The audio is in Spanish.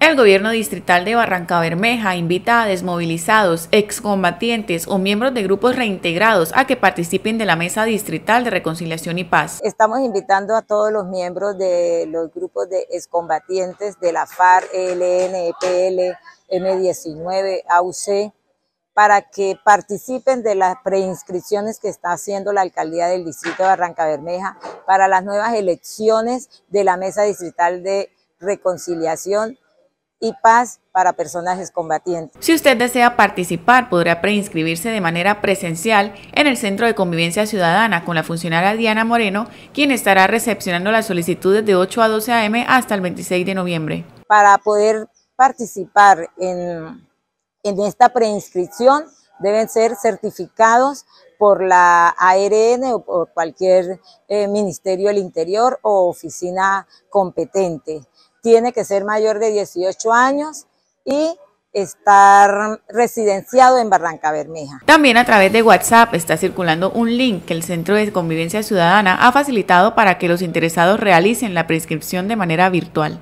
El gobierno distrital de Barranca Bermeja invita a desmovilizados, excombatientes o miembros de grupos reintegrados a que participen de la Mesa Distrital de Reconciliación y Paz. Estamos invitando a todos los miembros de los grupos de excombatientes de la FARC, ELN, EPL, M19, AUC, para que participen de las preinscripciones que está haciendo la alcaldía del distrito de Barranca Bermeja para las nuevas elecciones de la Mesa Distrital de Reconciliación y paz para personajes combatientes. Si usted desea participar, podrá preinscribirse de manera presencial en el Centro de Convivencia Ciudadana con la funcionaria Diana Moreno, quien estará recepcionando las solicitudes de 8 a 12 a.m. hasta el 26 de noviembre. Para poder participar en, esta preinscripción, deben ser certificados por la ARN o por cualquier eh, Ministerio del Interior o oficina competente tiene que ser mayor de 18 años y estar residenciado en Barranca Bermeja. También a través de WhatsApp está circulando un link que el Centro de Convivencia Ciudadana ha facilitado para que los interesados realicen la prescripción de manera virtual.